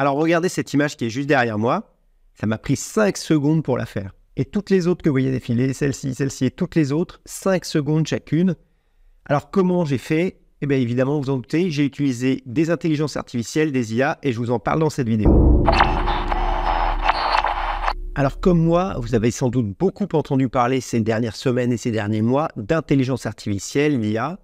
Alors regardez cette image qui est juste derrière moi. Ça m'a pris 5 secondes pour la faire. Et toutes les autres que vous voyez défiler, celle-ci, celle-ci et toutes les autres, 5 secondes chacune. Alors comment j'ai fait Eh bien évidemment, vous en doutez, j'ai utilisé des intelligences artificielles, des IA, et je vous en parle dans cette vidéo. Alors comme moi, vous avez sans doute beaucoup entendu parler ces dernières semaines et ces derniers mois d'intelligence artificielle, l'IA.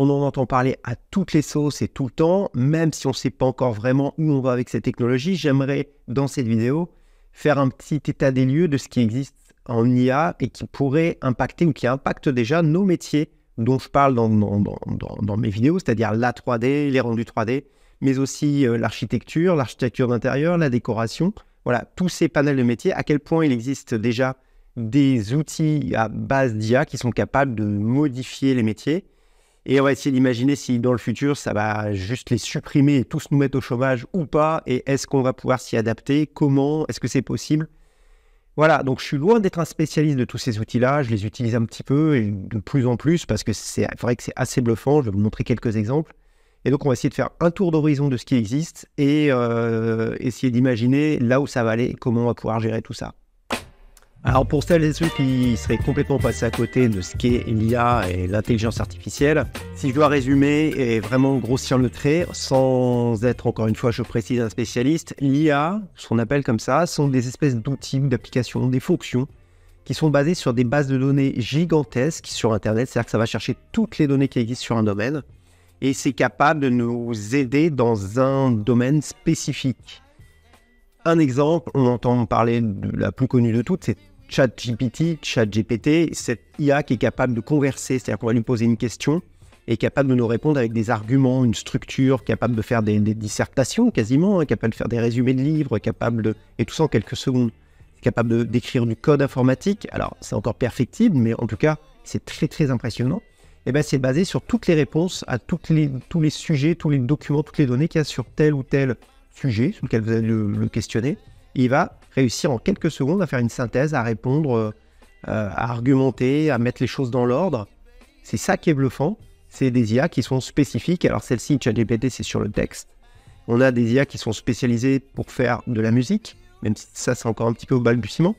On en entend parler à toutes les sauces et tout le temps, même si on ne sait pas encore vraiment où on va avec cette technologie. J'aimerais, dans cette vidéo, faire un petit état des lieux de ce qui existe en IA et qui pourrait impacter ou qui impacte déjà nos métiers dont je parle dans, mes vidéos, c'est-à-dire la 3D, les rendus 3D, mais aussi euh, l'architecture, l'architecture d'intérieur, la décoration. Voilà, tous ces panels de métiers, à quel point il existe déjà des outils à base d'IA qui sont capables de modifier les métiers et on va essayer d'imaginer si dans le futur, ça va juste les supprimer et tous nous mettre au chômage ou pas. Et est-ce qu'on va pouvoir s'y adapter Comment Est-ce que c'est possible Voilà, donc je suis loin d'être un spécialiste de tous ces outils-là. Je les utilise un petit peu et de plus en plus parce que c'est vrai que c'est assez bluffant. Je vais vous montrer quelques exemples. Et donc, on va essayer de faire un tour d'horizon de ce qui existe et euh, essayer d'imaginer là où ça va aller comment on va pouvoir gérer tout ça. Alors pour celles et ceux qui seraient complètement passés à côté de ce qu'est l'IA et l'intelligence artificielle, si je dois résumer et vraiment grossir le trait, sans être encore une fois, je précise, un spécialiste, l'IA, ce qu'on appelle comme ça, sont des espèces d'outils, d'applications, des fonctions qui sont basées sur des bases de données gigantesques sur Internet, c'est-à-dire que ça va chercher toutes les données qui existent sur un domaine, et c'est capable de nous aider dans un domaine spécifique. Un exemple, on entend parler de la plus connue de toutes, c'est ChatGPT, ChatGPT, cette IA qui est capable de converser, c'est-à-dire qu'on va lui poser une question et capable de nous répondre avec des arguments, une structure, capable de faire des, dissertations quasiment, hein, capable de faire des résumés de livres, capable de... et tout ça en quelques secondes, capable d'écrire du code informatique. Alors c'est encore perfectible, mais en tout cas c'est très très impressionnant. Et eh ben c'est basé sur toutes les réponses à toutes les, tous les sujets, tous les documents, toutes les données qu'il y a sur tel ou tel sujet sur lequel vous allez le, questionner. il va réussir en quelques secondes à faire une synthèse, à répondre, euh, à argumenter, à mettre les choses dans l'ordre. C'est ça qui est bluffant. C'est des IA qui sont spécifiques. Alors celle-ci, ChatGPT, c'est sur le texte. On a des IA qui sont spécialisées pour faire de la musique, même si ça c'est encore un petit peu au balbutiement.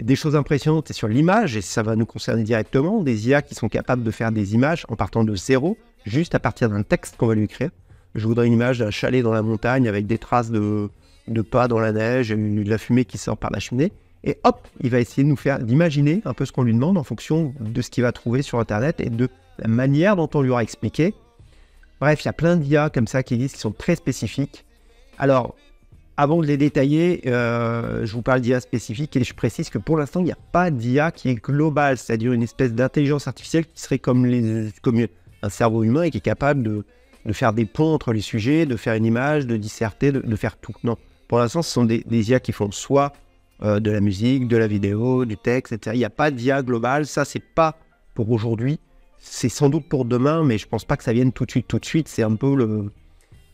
Des choses impressionnantes, c'est sur l'image, et ça va nous concerner directement. Des IA qui sont capables de faire des images en partant de zéro, juste à partir d'un texte qu'on va lui écrire. Je voudrais une image d'un chalet dans la montagne avec des traces de, de pas dans la neige, de la fumée qui sort par la cheminée. Et hop, il va essayer de nous faire d'imaginer un peu ce qu'on lui demande en fonction de ce qu'il va trouver sur Internet et de la manière dont on lui aura expliqué. Bref, il y a plein d'IA comme ça qui existent, qui sont très spécifiques. Alors, avant de les détailler, euh, je vous parle d'IA spécifique et je précise que pour l'instant, il n'y a pas d'IA qui est globale, c'est-à-dire une espèce d'intelligence artificielle qui serait comme, les, comme, un cerveau humain et qui est capable de, faire des ponts entre les sujets, de faire une image, de disserter, de faire tout. Non, pour l'instant, ce sont des, IA qui font soit euh, de la musique, de la vidéo, du texte, etc. Il n'y a pas d'IA globale. Ça, c'est pas pour aujourd'hui. C'est sans doute pour demain, mais je ne pense pas que ça vienne tout de suite, tout de suite. C'est un peu le,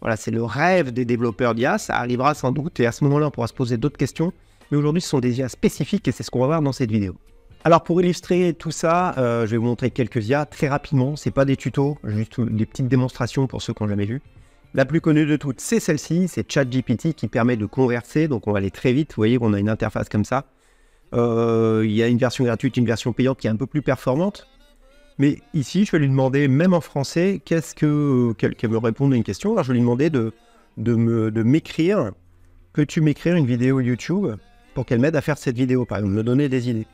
voilà, c'est le rêve des développeurs d'IA. Ça arrivera sans doute, et à ce moment-là, on pourra se poser d'autres questions. Mais aujourd'hui, ce sont des IA spécifiques, et c'est ce qu'on va voir dans cette vidéo. Alors pour illustrer tout ça, euh, je vais vous montrer quelques IA très rapidement. C'est pas des tutos, juste des petites démonstrations pour ceux qui n'ont jamais vu. La plus connue de toutes, c'est celle-ci, c'est ChatGPT qui permet de converser, donc on va aller très vite, vous voyez qu'on a une interface comme ça. Euh, il y a une version gratuite, une version payante qui est un peu plus performante. Mais ici, je vais lui demander, même en français, qu'est-ce que euh, qu'elle me réponde à une question. Alors, je vais lui demander de, de, de m'écrire, que tu m'écrire une vidéo YouTube pour qu'elle m'aide à faire cette vidéo, par exemple, me donner des idées.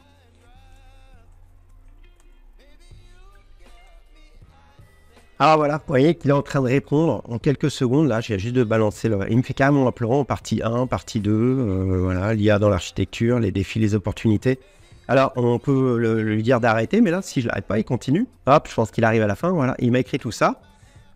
Ah voilà, vous voyez qu'il est en train de répondre en quelques secondes. Là, j'ai juste de balancer. Le... Il me fait carrément un pleurant, partie 1, partie 2, euh, voilà, l'IA dans l'architecture, les défis, les opportunités. Alors, on peut lui dire d'arrêter, mais là, si je l'arrête pas, il continue. Hop, je pense qu'il arrive à la fin. Voilà, il m'a écrit tout ça.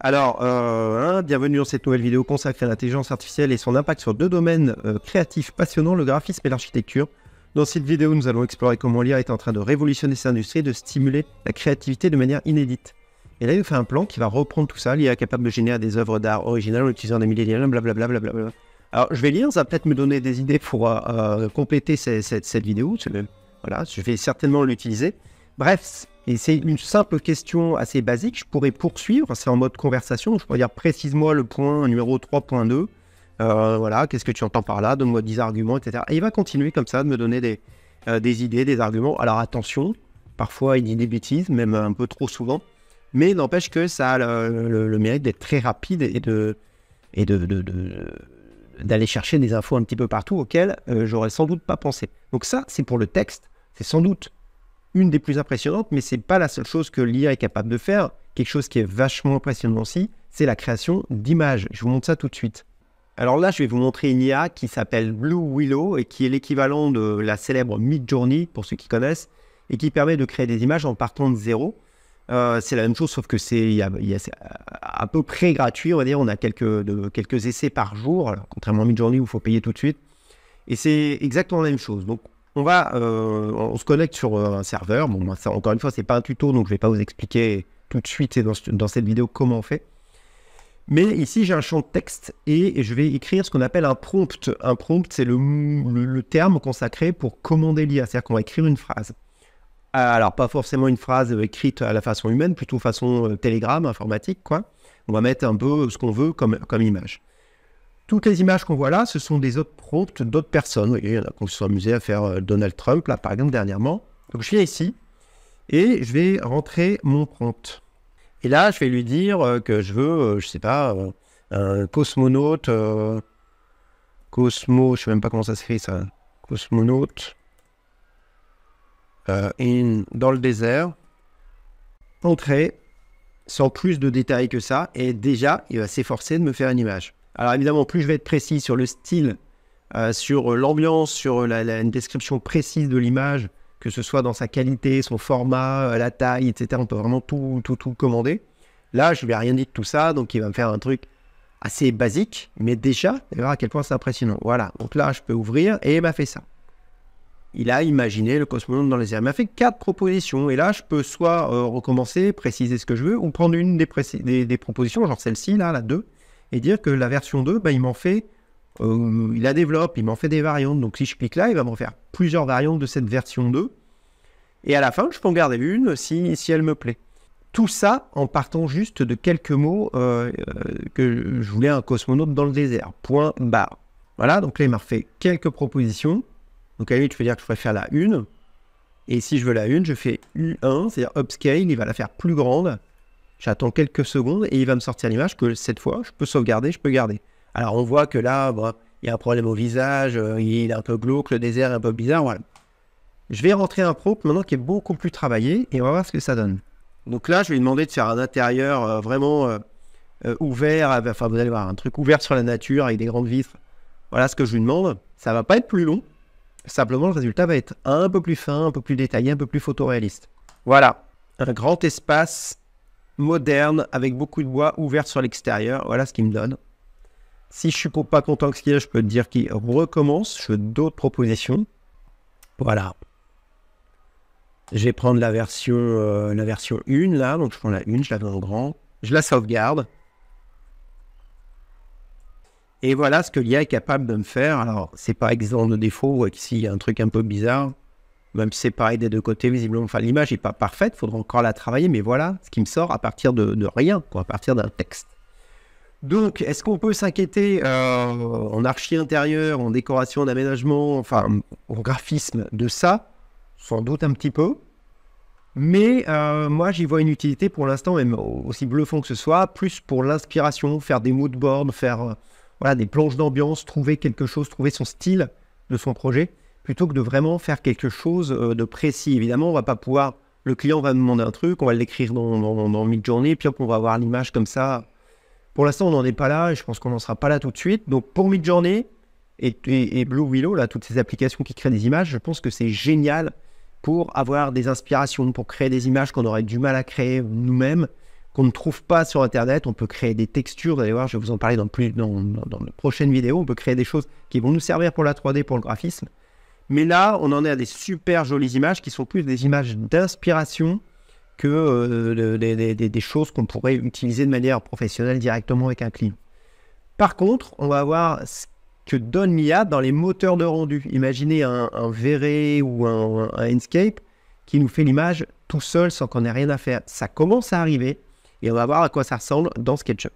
Alors, euh, hein, bienvenue dans cette nouvelle vidéo consacrée à l'intelligence artificielle et son impact sur deux domaines euh, créatifs passionnants, le graphisme et l'architecture. Dans cette vidéo, nous allons explorer comment l'IA est en train de révolutionner cette industrie et de stimuler la créativité de manière inédite. Et là, il fait un plan qui va reprendre tout ça. L'IA est capable de générer des œuvres d'art originales en utilisant des milliers de blablabla. Bla, bla, bla. Alors, je vais lire, ça va peut-être me donner des idées pour euh, euh, compléter cette vidéo. Voilà, je vais certainement l'utiliser. Bref, et c'est une simple question assez basique. Je pourrais poursuivre, c'est en mode conversation. Je pourrais dire précise-moi le point numéro 3.2. Euh, voilà, qu'est-ce que tu entends par là Donne-moi 10 arguments, etc. Et il va continuer comme ça de me donner des, des idées, des arguments. Alors attention, parfois il dit des bêtises, même un peu trop souvent. Mais n'empêche que ça a le, mérite d'être très rapide et de et d'aller chercher des infos un petit peu partout auxquelles euh, j'aurais sans doute pas pensé. Donc ça, c'est pour le texte, c'est sans doute une des plus impressionnantes, mais c'est pas la seule chose que l'IA est capable de faire. Quelque chose qui est vachement impressionnant aussi, c'est la création d'images. Je vous montre ça tout de suite. Alors là, je vais vous montrer une IA qui s'appelle Blue Willow et qui est l'équivalent de la célèbre Mid-Journey, pour ceux qui connaissent et qui permet de créer des images en partant de zéro. Euh, c'est la même chose, sauf que c'est à peu près gratuit, on va dire. On a quelques, de, quelques essais par jour, contrairement à Midjourney où il faut payer tout de suite. Et c'est exactement la même chose. Donc, on va, euh, on se connecte sur euh, un serveur. Bon, ça, encore une fois, c'est pas un tuto, donc je vais pas vous expliquer tout de suite et dans, cette vidéo comment on fait. Mais ici, j'ai un champ de texte et je vais écrire ce qu'on appelle un prompt. Un prompt, c'est le, le terme consacré pour commander l'IA, c'est-à-dire qu'on va écrire une phrase. Euh, alors, pas forcément une phrase euh, écrite à la façon humaine, plutôt façon euh, télégramme, informatique, quoi. On va mettre un peu ce qu'on veut comme, image. Toutes les images qu'on voit là, ce sont des autres prompts d'autres personnes. Vous voyez, il y en a qui se sont amusés à faire Donald Trump, là, par exemple, dernièrement. Donc, je viens ici et je vais rentrer mon prompt. Et là, je vais lui dire que je veux, je sais pas, un cosmonaute. cosmo, je sais même pas comment ça s'écrit ça. Cosmonaute. Euh, dans le désert, entrer sans plus de détails que ça, et déjà, il va s'efforcer de me faire une image. Alors évidemment, plus je vais être précis sur le style, euh, sur l'ambiance, sur la, une description précise de l'image, que ce soit dans sa qualité, son format, euh, la taille, etc. On peut vraiment tout, tout, tout commander. Là, je ne lui ai rien dit de tout ça, donc il va me faire un truc assez basique, mais déjà, il verra à quel point c'est impressionnant. Voilà, donc là, je peux ouvrir et il m'a fait ça il a imaginé le cosmonaute dans le désert, Il m'a fait quatre propositions. Et là, je peux soit euh, recommencer, préciser ce que je veux, ou prendre une des, propositions, genre celle-ci, là, la 2, et dire que la version 2, bah, il m'en fait, euh, il la développe, il m'en fait des variantes. Donc si je clique là, il va me faire plusieurs variantes de cette version 2. Et à la fin, je peux en garder une si, si elle me plaît. Tout ça en partant juste de quelques mots euh, que je voulais un cosmonaute dans le désert. Point barre. Voilà, donc là, il m'a fait quelques propositions. Donc à lui, je peux dire que je préfère la une. Et si je veux la une, je fais U1, c'est-à-dire upscale, il va la faire plus grande. J'attends quelques secondes et il va me sortir l'image que cette fois, je peux sauvegarder, je peux garder. Alors on voit que là, il y a un problème au visage, euh, il est un peu glauque, le désert est un peu bizarre, voilà. Je vais rentrer un propre maintenant qui est beaucoup plus travaillé et on va voir ce que ça donne. Donc là, je vais lui demander de faire un intérieur euh, vraiment euh, ouvert, enfin vous allez voir, un truc ouvert sur la nature avec des grandes vitres. Voilà ce que je lui demande. Ça ne va pas être plus long, Simplement, le résultat va être un peu plus fin, un peu plus détaillé, un peu plus photoréaliste. Voilà, un grand espace moderne avec beaucoup de bois ouvert sur l'extérieur. Voilà ce qu'il me donne. Si je suis pas content avec ce qu'il y a, je peux te dire qu'il recommence. Je fais d'autres propositions. Voilà. Je vais prendre la version, euh, la version 1 là. Donc je prends la 1, je la mets en grand. Je la sauvegarde. Et voilà ce que l'IA est capable de me faire. Alors, c'est pas exemple de défaut, il y a un truc un peu bizarre, même si c'est pareil des deux côtés, visiblement, enfin, l'image n'est pas parfaite, il faudra encore la travailler, mais voilà ce qui me sort à partir de, rien, quoi, à partir d'un texte. Donc, est-ce qu'on peut s'inquiéter euh, en archi intérieur, en décoration, en aménagement, enfin, en graphisme de ça Sans doute un petit peu. Mais euh, moi, j'y vois une utilité pour l'instant, même aussi bluffant que ce soit, plus pour l'inspiration, faire des mood boards, faire des planches d'ambiance, trouver quelque chose, trouver son style de son projet, plutôt que de vraiment faire quelque chose euh, de précis. Évidemment, on va pas pouvoir, le client va demander un truc, on va l'écrire dans, dans, mid-journée, puis hop, on va avoir l'image comme ça. Pour l'instant, on n'en est pas là, et je pense qu'on n'en sera pas là tout de suite. Donc pour mid-journée et, et, et, Blue Willow, là, toutes ces applications qui créent des images, je pense que c'est génial pour avoir des inspirations, pour créer des images qu'on aurait du mal à créer nous-mêmes qu'on ne trouve pas sur Internet. On peut créer des textures, vous allez voir, je vais vous en parler dans, plus, dans, prochaine vidéo. On peut créer des choses qui vont nous servir pour la 3D, pour le graphisme. Mais là, on en est à des super jolies images qui sont plus des images d'inspiration que euh, des, choses qu'on pourrait utiliser de manière professionnelle directement avec un client. Par contre, on va voir ce que donne l'IA dans les moteurs de rendu. Imaginez un, un Verre ou un, un, Enscape qui nous fait l'image tout seul sans qu'on ait rien à faire. Ça commence à arriver, et on va voir à quoi ça ressemble dans SketchUp.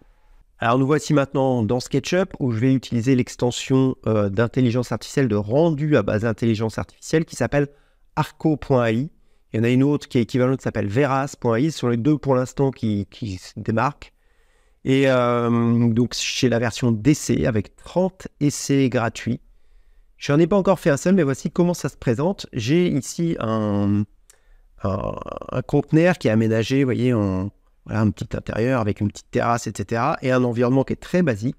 Alors nous voici maintenant dans SketchUp où je vais utiliser l'extension euh, d'intelligence artificielle, de rendu à base d'intelligence artificielle qui s'appelle arco.ai. Il y en a une autre qui est équivalente qui s'appelle veras.ai, sur les deux pour l'instant qui, se démarquent. Et euh, donc chez la version d'essai avec 30 essais gratuits. Je n'en ai pas encore fait un seul, mais voici comment ça se présente. J'ai ici un, un, un conteneur qui est aménagé, vous voyez, en, voilà, un petit intérieur avec une petite terrasse, etc. Et un environnement qui est très basique.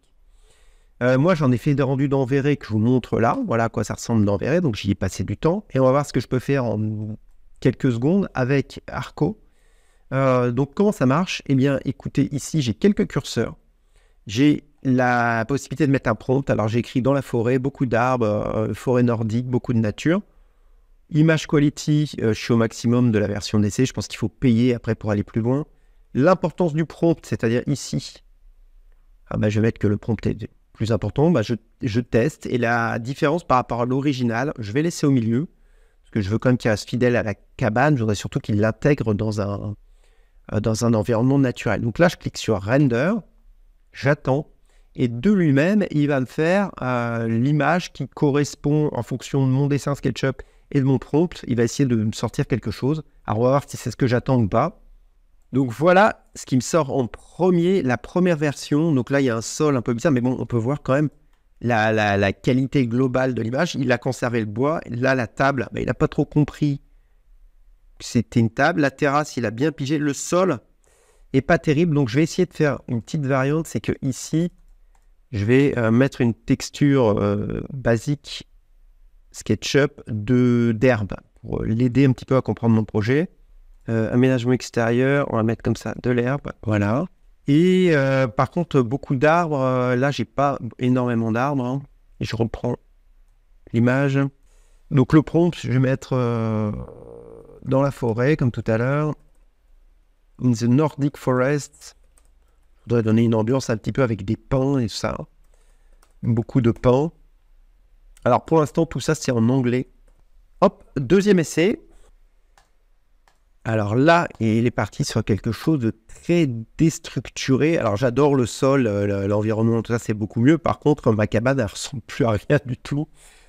Euh, moi, j'en ai fait des rendus d'enverré que je vous montre là. Voilà à quoi ça ressemble d'enverré. Donc, j'y ai passé du temps. Et on va voir ce que je peux faire en quelques secondes avec Arco. Euh, donc, comment ça marche Eh bien, écoutez, ici, j'ai quelques curseurs. J'ai la possibilité de mettre un prompt. Alors, j'écris dans la forêt, beaucoup d'arbres, euh, forêt nordique, beaucoup de nature. Image quality, je suis au maximum de la version d'essai. Je pense qu'il faut payer après pour aller plus loin l'importance du prompt, c'est-à-dire ici, ah ben je vais mettre que le prompt est plus important, bah, je, teste, et la différence par rapport à l'original, je vais laisser au milieu, parce que je veux quand même qu'il reste fidèle à la cabane, je voudrais surtout qu'il l'intègre dans un, euh, dans un environnement naturel. Donc là, je clique sur Render, j'attends, et de lui-même, il va me faire euh, l'image qui correspond en fonction de mon dessin SketchUp et de mon prompt. Il va essayer de me sortir quelque chose. Alors, on va voir si c'est ce que j'attends ou pas. Donc voilà ce qui me sort en premier, la première version. Donc là, il y a un sol un peu bizarre, mais bon, on peut voir quand même la, qualité globale de l'image. Il a conservé le bois. Là, la table, bah, il n'a pas trop compris que c'était une table. La terrasse, il a bien pigé. Le sol est pas terrible. Donc je vais essayer de faire une petite variante. C'est que ici, je vais euh, mettre une texture euh, basique SketchUp d'herbe pour euh, l'aider un petit peu à comprendre mon projet. Euh, aménagement extérieur, on va mettre comme ça de l'herbe. Voilà. Et euh, par contre, beaucoup d'arbres. Euh, là, j'ai pas énormément d'arbres. Hein. je reprends l'image. Donc le prompt, je vais mettre dans la forêt, comme tout à l'heure. In the Nordic Forest. Je voudrais donner une ambiance un petit peu avec des pins et ça. Beaucoup de pins. Alors pour l'instant, tout ça, c'est en anglais. Hop, deuxième essai. Alors là, il est parti sur quelque chose de très déstructuré. Alors j'adore le sol, euh, l'environnement, tout ça, c'est beaucoup mieux. Par contre, ma cabane, elle ressemble plus à rien du tout.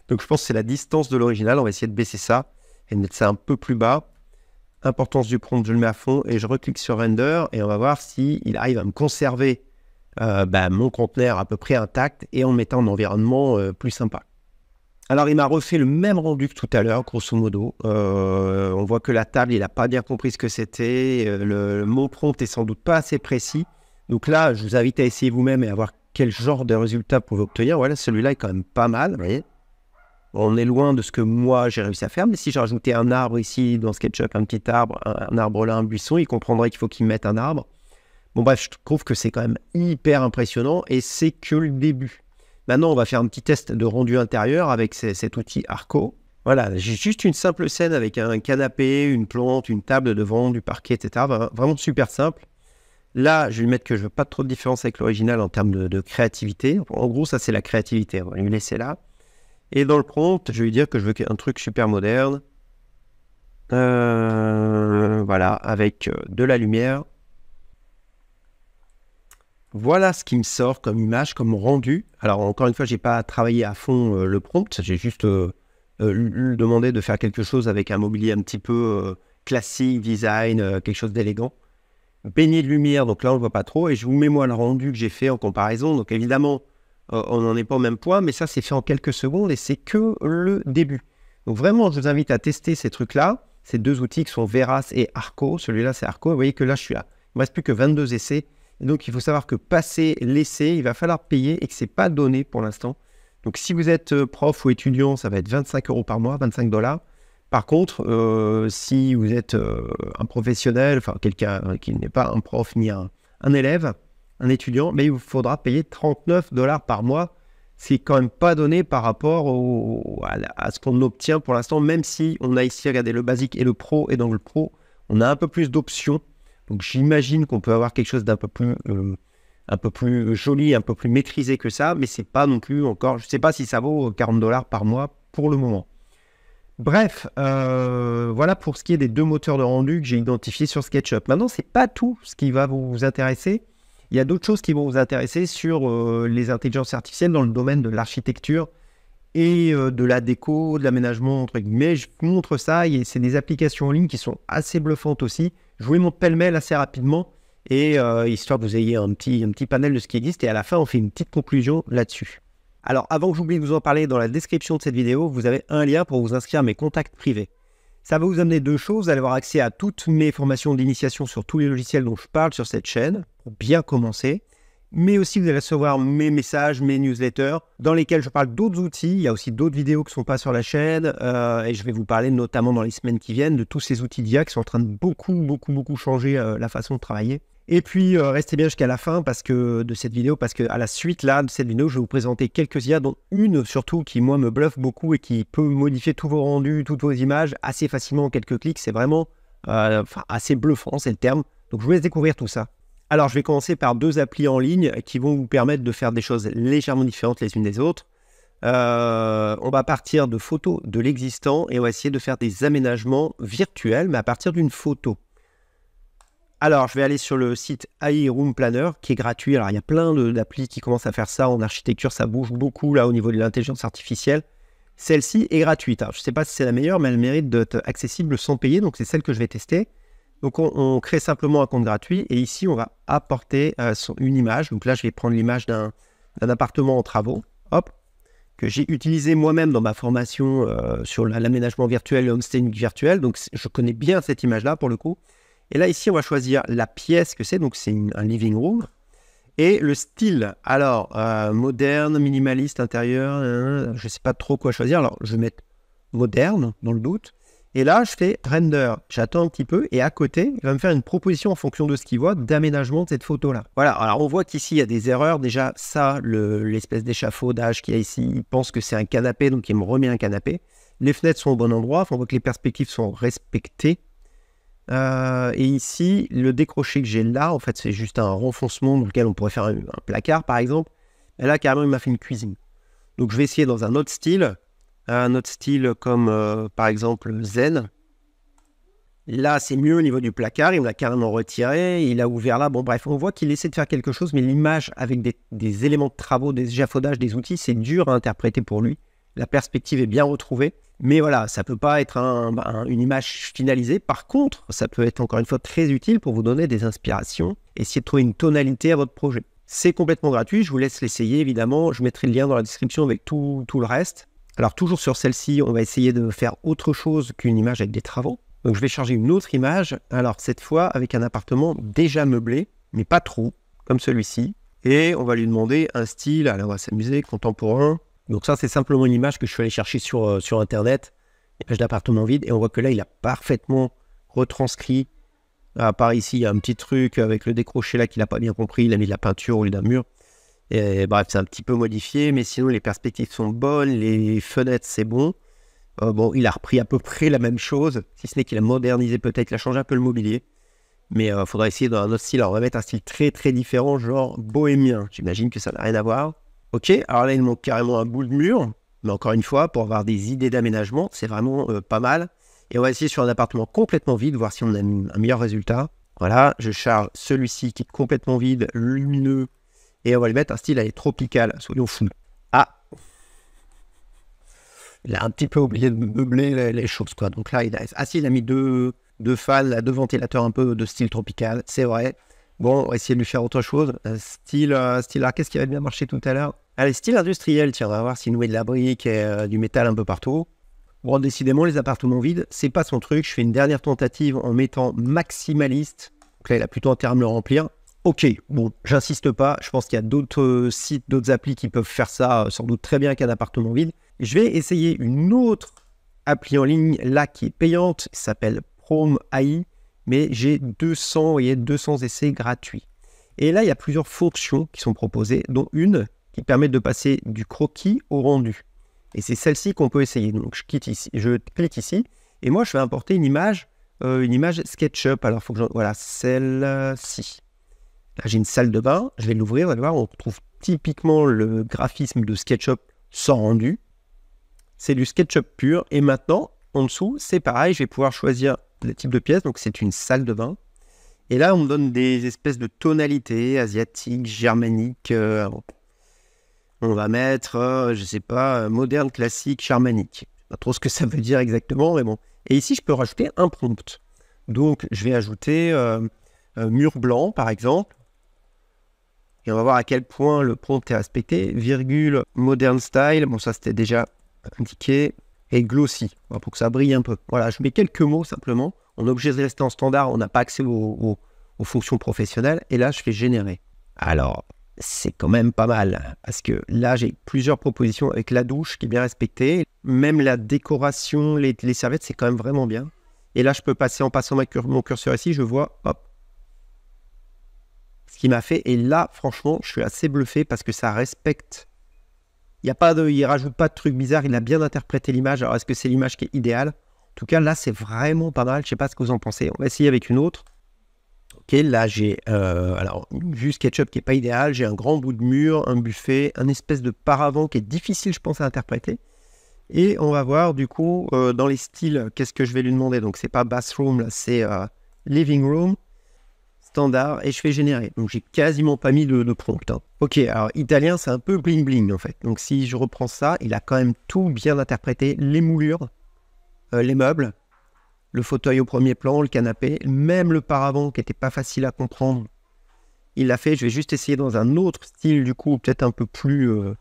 Donc je pense que c'est la distance de l'original. On va essayer de baisser ça et de mettre ça un peu plus bas. Importance du prompt, je le mets à fond et je reclique sur render et on va voir s'il arrive à me conserver euh, bah, mon conteneur à peu près intact et en mettant un environnement euh, plus sympa. Alors, il m'a refait le même rendu que tout à l'heure, grosso modo. Euh, on voit que la table, il n'a pas bien compris ce que c'était. Euh, le, mot prompt est sans doute pas assez précis. Donc là, je vous invite à essayer vous-même et à voir quel genre de résultat vous pouvez obtenir. Voilà, celui-là est quand même pas mal. on est loin de ce que moi j'ai réussi à faire, mais si j'ai rajouté un arbre ici dans SketchUp, un petit arbre, un, un arbre là, un buisson, il comprendrait qu'il faut qu'il mette un arbre. Bon bref, je trouve que c'est quand même hyper impressionnant et c'est que le début. Maintenant, on va faire un petit test de rendu intérieur avec cet outil Arco. Voilà, j'ai juste une simple scène avec un canapé, une plante, une table devant, du parquet, etc. Vraiment super simple. Là, je vais lui mettre que je veux pas trop de différence avec l'original en termes de, créativité. En gros, ça, c'est la créativité. On va lui laisser là. Et dans le prompt, je vais lui dire que je veux un truc super moderne. Euh, voilà, avec euh, de la lumière, voilà ce qui me sort comme image, comme rendu. Alors, encore une fois, je n'ai pas travaillé à fond euh, le prompt. J'ai juste euh, euh, demandé de faire quelque chose avec un mobilier un petit peu classique, design, quelque chose d'élégant. Baigné de lumière, donc là, on ne voit pas trop. Et je vous mets, moi, le rendu que j'ai fait en comparaison. Donc, évidemment, on n'en est pas au même point, mais ça, c'est fait en quelques secondes et c'est que le début. Donc, vraiment, je vous invite à tester ces trucs-là. Ces deux outils qui sont Veras et Arco. Celui-là, c'est Arco. Vous voyez que là, je suis à. Il ne me reste plus que 22 essais. Donc il faut savoir que passer l'essai, il va falloir payer et que ce n'est pas donné pour l'instant. Donc si vous êtes euh, prof ou étudiant, ça va être 25 euros par mois, 25 dollars. Par contre, euh, si vous êtes euh, un professionnel, enfin quelqu'un qui n'est pas un prof ni un, élève, un étudiant, mais il vous faudra payer 39 dollars par mois. C'est quand même pas donné par rapport à, à, ce qu'on obtient pour l'instant, même si on a ici, regardez, le basique et le pro, et dans le pro, on a un peu plus d'options donc j'imagine qu'on peut avoir quelque chose d'un peu plus euh, un peu plus euh, joli, un peu plus maîtrisé que ça, mais c'est pas non plus encore. Je sais pas si ça vaut 40 euh, dollars par mois pour le moment. Bref, voilà pour ce qui est des deux moteurs de rendu que j'ai identifiés sur SketchUp. Maintenant, c'est pas tout ce qui va vous intéresser. Il y a d'autres choses qui vont vous intéresser sur les intelligences artificielles dans le domaine de l'architecture et de la déco, de l'aménagement entre guillemets. Je montre ça. et C'est des applications en ligne qui sont assez bluffantes aussi je vous montre pêle-mêle assez rapidement, et euh, histoire que vous ayez un petit, un petit panel de ce qui existe, et à la fin, on fait une petite conclusion là-dessus. Alors, avant que j'oublie de vous en parler, dans la description de cette vidéo, vous avez un lien pour vous inscrire à mes contacts privés. Ça va vous amener deux choses. Vous allez avoir accès à toutes mes formations d'initiation sur tous les logiciels dont je parle sur cette chaîne, pour bien commencer mais aussi vous allez recevoir mes messages, mes newsletters, dans lesquels je parle d'autres outils. Il y a aussi d'autres vidéos qui ne sont pas sur la chaîne, euh, et je vais vous parler notamment dans les semaines qui viennent de tous ces outils d'IA qui sont en train de beaucoup, beaucoup, beaucoup changer euh, la façon de travailler. Et puis euh, restez bien jusqu'à la fin parce que de cette vidéo, parce que à la suite là de cette vidéo, je vais vous présenter quelques IA, dont une surtout qui moi me bluffe beaucoup et qui peut modifier tous vos rendus, toutes vos images assez facilement en quelques clics. C'est vraiment assez bluffant, c'est le terme. Donc je vous laisse découvrir tout ça. Alors, je vais commencer par deux applis en ligne qui vont vous permettre de faire des choses légèrement différentes les unes des autres. Euh, on va partir de photos de l'existant et on va essayer de faire des aménagements virtuels, mais à partir d'une photo. Alors, je vais aller sur le site AI Room Planner qui est gratuit. Alors, il y a plein d'applis qui commencent à faire ça en architecture. Ça bouge beaucoup là au niveau de l'intelligence artificielle. Celle-ci est gratuite. je ne sais pas si c'est la meilleure, mais elle mérite d'être accessible sans payer. Donc, c'est celle que je vais tester. Donc on, crée simplement un compte gratuit et ici on va apporter euh, une image. Donc là je vais prendre l'image d'un appartement en travaux, hop, que j'ai utilisé moi-même dans ma formation euh, sur l'aménagement virtuel et staging virtuel. Donc je connais bien cette image-là pour le coup. Et là ici on va choisir la pièce que c'est, donc c'est un living room. Et le style, alors euh, moderne, minimaliste, intérieur, je ne sais pas trop quoi choisir. Alors je vais mettre moderne dans le doute. Et là, je fais render. J'attends un petit peu. Et à côté, il va me faire une proposition en fonction de ce qu'il voit d'aménagement de cette photo-là. Voilà. Alors, on voit qu'ici, il y a des erreurs. Déjà, ça, l'espèce d'échafaudage qu'il y a ici, il pense que c'est un canapé, donc il me remet un canapé. Les fenêtres sont au bon endroit. on voit que les perspectives sont respectées. Euh, et ici, le décroché que j'ai là, en fait, c'est juste un renfoncement dans lequel on pourrait faire un, un placard, par exemple. Et là, carrément, il m'a fait une cuisine. Donc, je vais essayer dans un autre style un autre style comme euh, par exemple Zen. Là, c'est mieux au niveau du placard, il l'a carrément retiré, il a ouvert là. Bon, bref, on voit qu'il essaie de faire quelque chose, mais l'image avec des, éléments de travaux, des échafaudages, des outils, c'est dur à interpréter pour lui. La perspective est bien retrouvée, mais voilà, ça peut pas être une image finalisée. Par contre, ça peut être encore une fois très utile pour vous donner des inspirations, essayer de trouver une tonalité à votre projet. C'est complètement gratuit, je vous laisse l'essayer évidemment. Je mettrai le lien dans la description avec tout le reste. Alors toujours sur celle-ci, on va essayer de faire autre chose qu'une image avec des travaux. Donc je vais charger une autre image, alors cette fois avec un appartement déjà meublé, mais pas trop, comme celui-ci. Et on va lui demander un style, alors on va s'amuser, contemporain. Donc ça c'est simplement une image que je suis allé chercher sur, euh, sur Internet, image d'appartement vide, et on voit que là il a parfaitement retranscrit. à ah, part ici, il y a un petit truc avec le décroché là qu'il n'a pas bien compris, il a mis de la peinture au lieu d'un mur bref, c'est un petit peu modifié, mais sinon les perspectives sont bonnes, les fenêtres c'est bon. Euh, bon, il a repris à peu près la même chose, si ce n'est qu'il a modernisé peut-être, il a changé un peu le mobilier. Mais il euh, faudra essayer un autre style. on va mettre un style très très différent, genre bohémien. J'imagine que ça n'a rien à voir. Ok, alors là, il manque carrément un bout de mur. Mais encore une fois, pour avoir des idées d'aménagement, c'est vraiment euh, pas mal. Et on va essayer sur un appartement complètement vide, voir si on a un meilleur résultat. Voilà, je charge celui-ci qui est complètement vide, lumineux, et on va lui mettre un style est tropical, soyons fous. Ah Il a un petit peu oublié de meubler les, choses, quoi. Donc là, il a, ah si, il a mis deux, deux fans, deux ventilateurs un peu de style tropical, c'est vrai. Bon, on va essayer de lui faire autre chose. Euh, style, euh, style, ah, qu'est-ce qui avait bien marché tout à l'heure Allez, style industriel, tiens, on va voir s'il nous met de la brique et euh, du métal un peu partout. Bon, décidément, les appartements vides, c'est pas son truc. Je fais une dernière tentative en mettant maximaliste. Donc là, il a plutôt un terme le remplir. Ok, bon, j'insiste pas. Je pense qu'il y a d'autres euh, sites, d'autres applis qui peuvent faire ça euh, sans doute très bien qu'un appartement vide. Je vais essayer une autre appli en ligne là qui est payante, qui s'appelle Prom AI, mais j'ai 200, vous voyez, 200 essais gratuits. Et là, il y a plusieurs fonctions qui sont proposées, dont une qui permet de passer du croquis au rendu. Et c'est celle-ci qu'on peut essayer. Donc, je, quitte ici, je clique ici et moi, je vais importer une image, euh, une image SketchUp. Alors, faut que je... voilà, celle-ci j'ai une salle de bain, je vais l'ouvrir, vous allez voir, on retrouve typiquement le graphisme de SketchUp sans rendu. C'est du SketchUp pur. Et maintenant, en dessous, c'est pareil, je vais pouvoir choisir le type de pièce. Donc, c'est une salle de bain. Et là, on me donne des espèces de tonalités asiatiques, germaniques. Euh, on va mettre, euh, je ne sais pas, euh, moderne, classique, germanique. Pas trop ce que ça veut dire exactement, mais bon. Et ici, je peux rajouter un prompt. Donc, je vais ajouter mur blanc, par exemple. Et on va voir à quel point le prompt est respecté. Virgule, modern style, bon ça c'était déjà indiqué. Et glossy, pour que ça brille un peu. Voilà, je mets quelques mots simplement. On est obligé de rester en standard, on n'a pas accès aux, fonctions professionnelles. Et là, je fais générer. Alors, c'est quand même pas mal. Hein, parce que là, j'ai plusieurs propositions avec la douche qui est bien respectée. Même la décoration, les, serviettes, c'est quand même vraiment bien. Et là, je peux passer en passant mon curseur ici, je vois, hop, ce qui m'a fait. Et là, franchement, je suis assez bluffé parce que ça respecte. Il n'y a pas de, il rajoute pas de trucs bizarres. Il a bien interprété l'image. Alors, est-ce que c'est l'image qui est idéale En tout cas, là, c'est vraiment pas mal. Je ne sais pas ce que vous en pensez. On va essayer avec une autre. Ok, là, j'ai euh, alors vu SketchUp qui est pas idéal, J'ai un grand bout de mur, un buffet, un espèce de paravent qui est difficile, je pense, à interpréter. Et on va voir du coup euh, dans les styles, qu'est-ce que je vais lui demander. Donc c'est pas bathroom, là c'est euh, living room standard et je fais générer. Donc j'ai quasiment pas mis de, prompt. Hein. Ok, alors italien, c'est un peu bling bling en fait. Donc si je reprends ça, il a quand même tout bien interprété les moulures, euh, les meubles, le fauteuil au premier plan, le canapé, même le paravent qui était pas facile à comprendre. Il l'a fait. Je vais juste essayer dans un autre style du coup, peut-être un peu plus. Euh,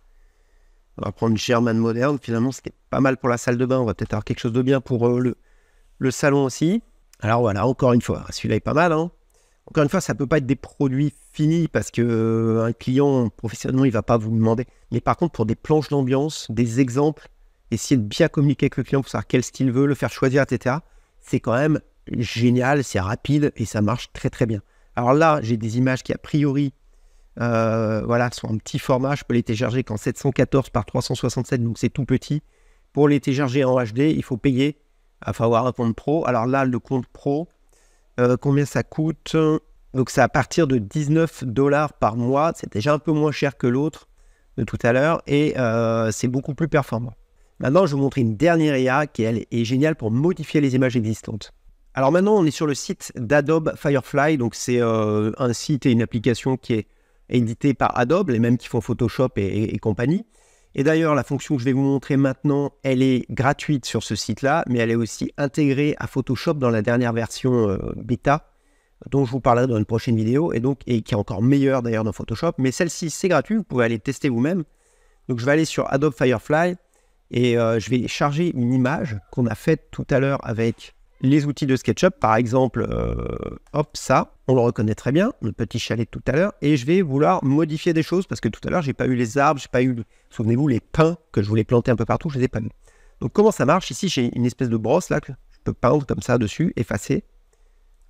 on va prendre German moderne. Finalement, c'était pas mal pour la salle de bain. On va peut-être avoir quelque chose de bien pour euh, le, le salon aussi. Alors voilà, encore une fois, celui-là est pas mal. Hein encore une fois, ça ne peut pas être des produits finis parce que euh, un client professionnellement, il va pas vous demander. Mais par contre, pour des planches d'ambiance, des exemples, essayer de bien communiquer avec le client pour savoir quel style veut, le faire choisir, etc. C'est quand même génial, c'est rapide et ça marche très très bien. Alors là, j'ai des images qui a priori, euh, voilà, sont en petit format. Je peux les télécharger qu'en 714 par 367, donc c'est tout petit. Pour les télécharger en HD, il faut payer, il faut avoir un compte pro. Alors là, le compte pro, euh, combien ça coûte Donc ça à partir de 19 dollars par mois. C'est déjà un peu moins cher que l'autre de tout à l'heure et euh, c'est beaucoup plus performant. Maintenant, je vais vous montrer une dernière IA qui elle, est géniale pour modifier les images existantes. Alors maintenant, on est sur le site d'Adobe Firefly. Donc c'est euh, un site et une application qui est édité par Adobe, les mêmes qui font Photoshop et compagnie. Et d'ailleurs, la fonction que je vais vous montrer maintenant, elle est gratuite sur ce site-là, mais elle est aussi intégrée à Photoshop dans la dernière version euh, bêta, dont je vous parlerai dans une prochaine vidéo, et, donc, et qui est encore meilleure d'ailleurs dans Photoshop. Mais celle-ci, c'est gratuit, vous pouvez aller tester vous-même. Donc je vais aller sur Adobe Firefly, et euh, je vais charger une image qu'on a faite tout à l'heure avec les outils de SketchUp, par exemple, euh, hop, ça, on le reconnaît très bien, le petit chalet de tout à l'heure, et je vais vouloir modifier des choses parce que tout à l'heure, j'ai pas eu les arbres, j'ai pas eu, souvenez-vous, les pins que je voulais planter un peu partout, je les ai pas mis. Donc, comment ça marche Ici, j'ai une espèce de brosse là, que je peux peindre comme ça dessus, effacer,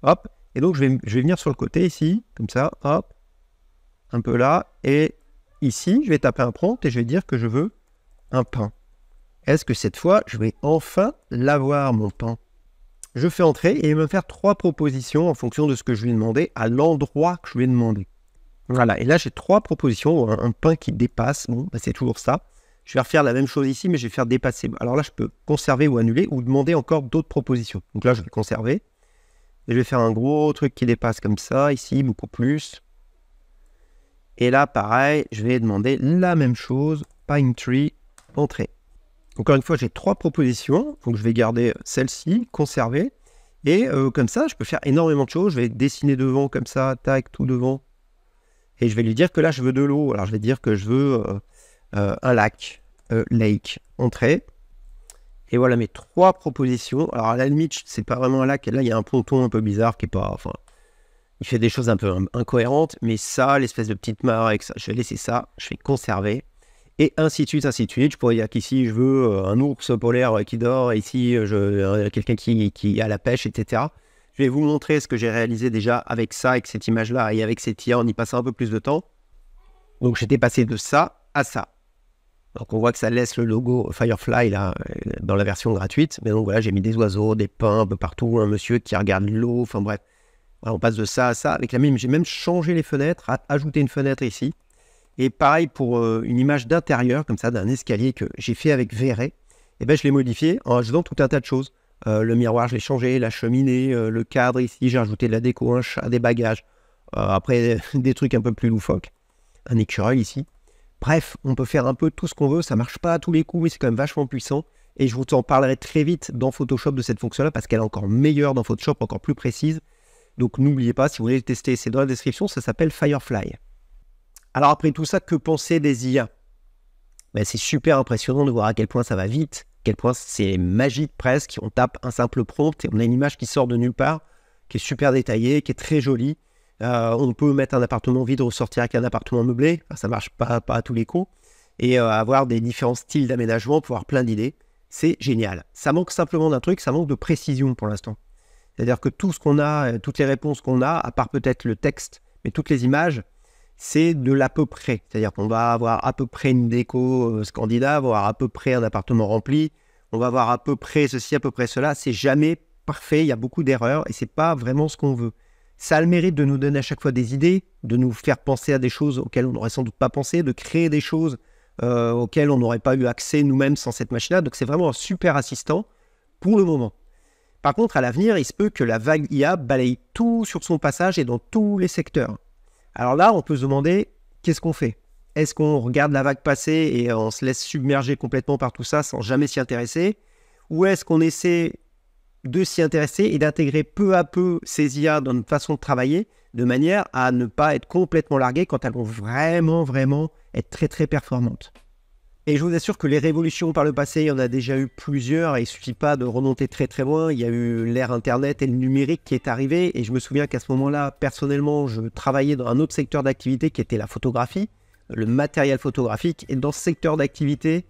hop, et donc je vais, je vais venir sur le côté ici, comme ça, hop, un peu là, et ici, je vais taper un prompt et je vais dire que je veux un pin. Est-ce que cette fois, je vais enfin l'avoir, mon pin je fais entrer et il va me faire trois propositions en fonction de ce que je lui ai demandé à l'endroit que je lui ai demandé. Voilà, et là j'ai trois propositions, un, pain qui dépasse, bon, bah, c'est toujours ça. Je vais refaire la même chose ici, mais je vais faire dépasser. Alors là, je peux conserver ou annuler ou demander encore d'autres propositions. Donc là, je vais conserver. Et je vais faire un gros truc qui dépasse comme ça, ici, beaucoup plus. Et là, pareil, je vais demander la même chose, pine tree, entrée. Encore une fois, j'ai trois propositions, donc je vais garder euh, celle-ci, conserver, et euh, comme ça, je peux faire énormément de choses. Je vais dessiner devant comme ça, tac, tout devant. Et je vais lui dire que là, je veux de l'eau. Alors, je vais dire que je veux euh, un lac, lake, entrée. Et voilà mes trois propositions. Alors, à la limite, c'est pas vraiment un lac. Là, il y a un ponton un peu bizarre qui est pas. Enfin, il fait des choses un peu incohérentes. Mais ça, l'espèce de petite mare, ça, je vais laisser ça. Je vais conserver et ainsi de suite, ainsi de suite. Je pourrais dire qu'ici, je veux euh, un ours polaire euh, qui dort, ici, euh, quelqu'un qui, qui a la pêche, etc. Je vais vous montrer ce que j'ai réalisé déjà avec ça, avec cette image-là et avec cette IA en y passant un peu plus de temps. Donc j'étais passé de ça à ça. Donc on voit que ça laisse le logo Firefly là, dans la version gratuite. Mais donc voilà, j'ai mis des oiseaux, des pins un peu partout, un monsieur qui regarde l'eau, enfin bref. on passe de ça à ça. Avec la même, j'ai même changé les fenêtres, ajouté une fenêtre ici. Et pareil pour euh, une image d'intérieur, comme ça, d'un escalier que j'ai fait avec Verre. et eh ben, je l'ai modifié en ajoutant tout un tas de choses. Euh, le miroir, je l'ai changé, la cheminée, euh, le cadre ici, j'ai ajouté de la déco, un chat, des bagages, après des trucs un peu plus loufoques, un écureuil ici. Bref, on peut faire un peu tout ce qu'on veut, ça marche pas à tous les coups, mais c'est quand même vachement puissant. Et je vous en parlerai très vite dans Photoshop de cette fonction-là, parce qu'elle est encore meilleure dans Photoshop, encore plus précise. Donc n'oubliez pas, si vous voulez tester, c'est dans la description, ça s'appelle Firefly. Alors après tout ça, que penser des IA ben, C'est super impressionnant de voir à quel point ça va vite, à quel point c'est magique presque. On tape un simple prompt et on a une image qui sort de nulle part, qui est super détaillée, qui est très jolie. Euh, on peut mettre un appartement vide, ressortir avec un appartement meublé. ça ça marche pas, à tous les coups. Et euh, avoir des différents styles d'aménagement, pouvoir plein d'idées. C'est génial. Ça manque simplement d'un truc, ça manque de précision pour l'instant. C'est-à-dire que tout ce qu'on a, euh, toutes les réponses qu'on a, à part peut-être le texte, mais toutes les images, c'est de l'à peu près. C'est-à-dire qu'on va avoir à peu près une déco euh, scandinave, avoir à peu près un appartement rempli, on va avoir à peu près ceci, à peu près cela. C'est jamais parfait, il y a beaucoup d'erreurs et c'est pas vraiment ce qu'on veut. Ça a le mérite de nous donner à chaque fois des idées, de nous faire penser à des choses auxquelles on n'aurait sans doute pas pensé, de créer des choses euh, auxquelles on n'aurait pas eu accès nous-mêmes sans cette machine-là. Donc c'est vraiment un super assistant pour le moment. Par contre, à l'avenir, il se peut que la vague IA balaye tout sur son passage et dans tous les secteurs. Alors là, on peut se demander, qu'est-ce qu'on fait Est-ce qu'on regarde la vague passer et euh, on se laisse submerger complètement par tout ça sans jamais s'y intéresser Ou est-ce qu'on essaie de s'y intéresser et d'intégrer peu à peu ces IA dans notre façon de travailler de manière à ne pas être complètement largué quand elles vont vraiment, vraiment être très, très performantes et je vous assure que les révolutions par le passé, il y en a déjà eu plusieurs, et il suffit pas de remonter très très loin. Il y a eu l'ère Internet et le numérique qui est arrivé, et je me souviens qu'à ce moment-là, personnellement, je travaillais dans un autre secteur d'activité qui était la photographie, le matériel photographique, et dans ce secteur d'activité,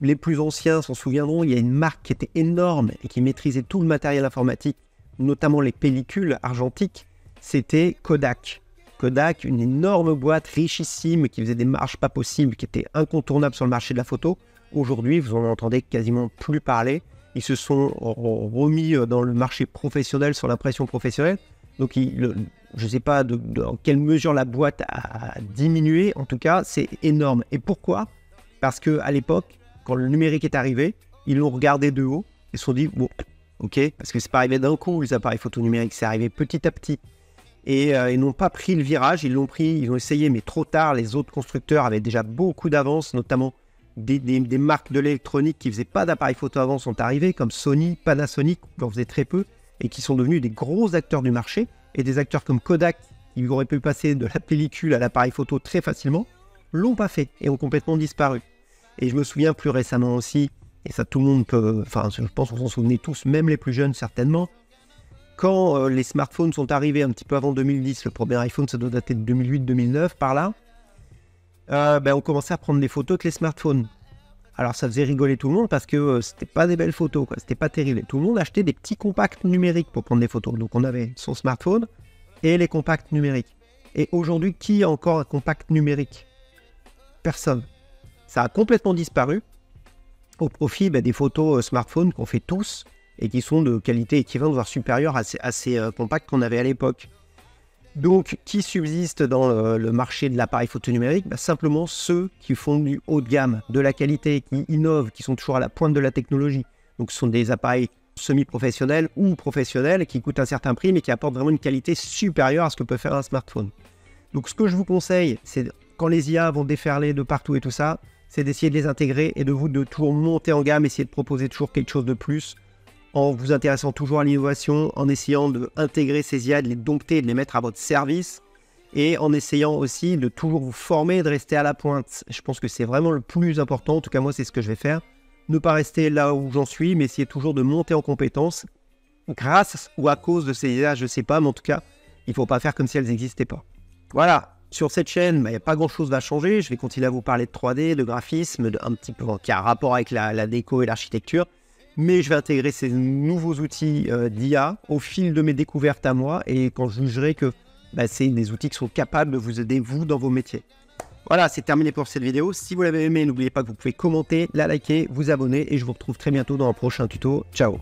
les plus anciens s'en souviendront, il y a une marque qui était énorme et qui maîtrisait tout le matériel informatique, notamment les pellicules argentiques, c'était Kodak. Kodak, une énorme boîte richissime qui faisait des marges pas possibles, qui était incontournable sur le marché de la photo. Aujourd'hui, vous en entendez quasiment plus parler. Ils se sont remis euh, dans le marché professionnel, sur l'impression professionnelle. Donc, je ne sais pas dans quelle mesure la boîte a diminué. En tout cas, c'est énorme. Et pourquoi Parce que à l'époque, quand le numérique est arrivé, ils l'ont regardé de haut et se sont dit, bon, ok, parce que c'est pas arrivé d'un coup, les appareils photo numériques, c'est arrivé petit à petit et, euh, ils n'ont pas pris le virage. Ils l'ont pris, ils ont essayé, mais trop tard. Les autres constructeurs avaient déjà beaucoup d'avance, notamment des, marques de l'électronique qui faisaient pas d'appareils photo avant sont arrivées, comme Sony, Panasonic, qui en faisaient très peu, et qui sont devenus des gros acteurs du marché, et des acteurs comme Kodak, qui auraient pu passer de la pellicule à l'appareil photo très facilement, l'ont pas fait et ont complètement disparu. Et je me souviens plus récemment aussi, et ça tout le monde peut, enfin je pense qu'on s'en souvenait tous, même les plus jeunes certainement, quand euh, les smartphones sont arrivés un petit peu avant 2010, le premier iPhone, ça doit dater de 2008-2009, par là, euh, ben, on commençait à prendre des photos avec les smartphones. Alors ça faisait rigoler tout le monde parce que euh, c'était pas des belles photos, quoi. c'était pas terrible. Tout le monde achetait des petits compacts numériques pour prendre des photos. Donc on avait son smartphone et les compacts numériques. Et aujourd'hui, qui a encore un compact numérique Personne. Ça a complètement disparu au profit ben, des photos smartphones qu'on fait tous et qui sont de qualité équivalente, voire supérieure à ces, euh, compacts qu'on avait à l'époque. Donc, qui subsiste dans euh, le, marché de l'appareil photo numérique bah, Simplement ceux qui font du haut de gamme, de la qualité, qui innovent, qui sont toujours à la pointe de la technologie. Donc, ce sont des appareils semi-professionnels ou professionnels qui coûtent un certain prix, mais qui apportent vraiment une qualité supérieure à ce que peut faire un smartphone. Donc, ce que je vous conseille, c'est quand les IA vont déferler de partout et tout ça, c'est d'essayer de les intégrer et de vous de toujours monter en gamme, essayer de proposer toujours quelque chose de plus en vous intéressant toujours à l'innovation, en essayant d'intégrer ces IA, de les dompter, de les mettre à votre service, et en essayant aussi de toujours vous former, de rester à la pointe. Je pense que c'est vraiment le plus important, en tout cas moi c'est ce que je vais faire. Ne pas rester là où j'en suis, mais essayer toujours de monter en compétences grâce ou à cause de ces IA, je ne sais pas, mais en tout cas, il ne faut pas faire comme si elles n'existaient pas. Voilà, sur cette chaîne, il bah, n'y a pas grand-chose va changer. Je vais continuer à vous parler de 3D, de graphisme, un petit peu qui a rapport avec la déco et l'architecture mais je vais intégrer ces nouveaux outils euh, d'IA au fil de mes découvertes à moi et quand je jugerai que bah, c'est des outils qui sont capables de vous aider, vous, dans vos métiers. Voilà, c'est terminé pour cette vidéo. Si vous l'avez aimé, n'oubliez pas que vous pouvez commenter, la liker, vous abonner et je vous retrouve très bientôt dans un prochain tuto. Ciao